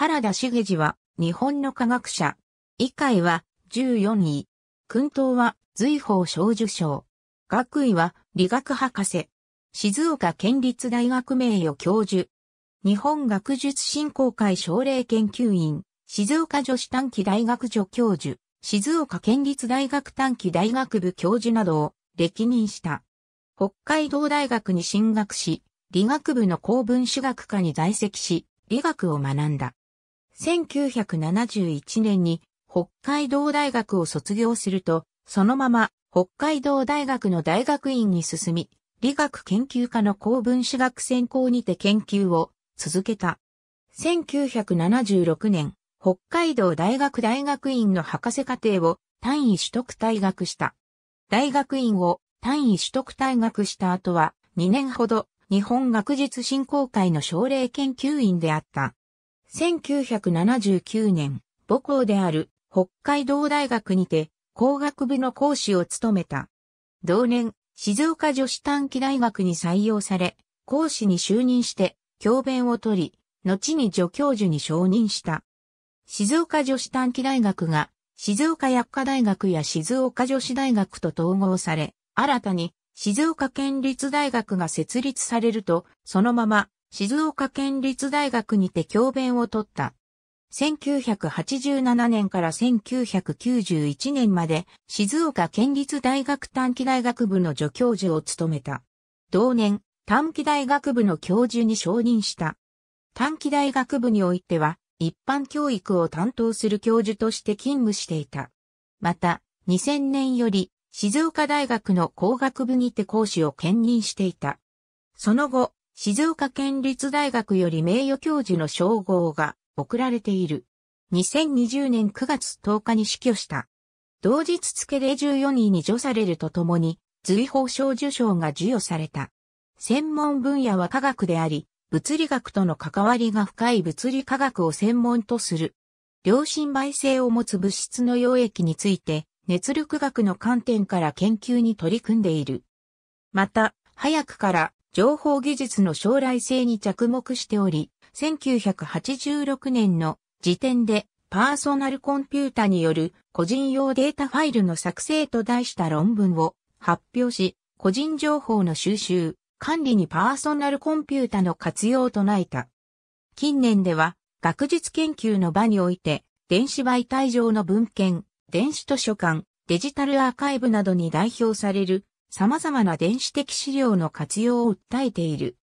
原田茂次は、日本の科学者。以海は、14位。訓東は、随法小受賞。学位は、理学博士。静岡県立大学名誉教授。日本学術振興会奨励研究員。静岡女子短期大学助教授。静岡県立大学短期大学部教授などを歴任した。北海道大学に進学し、理学部の公文史学科に在籍し、理学を学んだ。1971年に北海道大学を卒業すると、そのまま北海道大学の大学院に進み、理学研究科の高分子学専攻にて研究を続けた。1976年、北海道大学大学院の博士課程を単位取得退学した。大学院を単位取得退学した後は2年ほど日本学術振興会の奨励研究員であった。1979年、母校である北海道大学にて工学部の講師を務めた。同年、静岡女子短期大学に採用され、講師に就任して教鞭を取り、後に助教授に承認した。静岡女子短期大学が静岡薬科大学や静岡女子大学と統合され、新たに静岡県立大学が設立されると、そのまま静岡県立大学にて教鞭を取った。1987年から1991年まで静岡県立大学短期大学部の助教授を務めた。同年、短期大学部の教授に承認した。短期大学部においては、一般教育を担当する教授として勤務していた。また、2000年より、静岡大学の工学部にて講師を兼任していた。その後、静岡県立大学より名誉教授の称号が贈られている。2020年9月10日に死去した。同日付で14位に除されるとともに、随法賞受賞が授与された。専門分野は科学であり、物理学との関わりが深い物理科学を専門とする。良心媒性を持つ物質の溶液について、熱力学の観点から研究に取り組んでいる。また、早くから情報技術の将来性に着目しており、1986年の時点でパーソナルコンピュータによる個人用データファイルの作成と題した論文を発表し、個人情報の収集、管理にパーソナルコンピュータの活用を唱えた。近年では学術研究の場において電子媒体上の文献、電子図書館、デジタルアーカイブなどに代表される様々な電子的資料の活用を訴えている。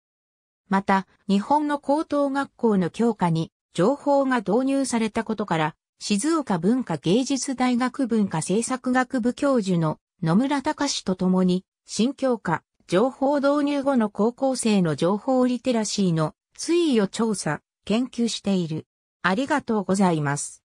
また、日本の高等学校の教科に情報が導入されたことから、静岡文化芸術大学文化政策学部教授の野村隆史と共に、新教科、情報導入後の高校生の情報リテラシーの推移を調査、研究している。ありがとうございます。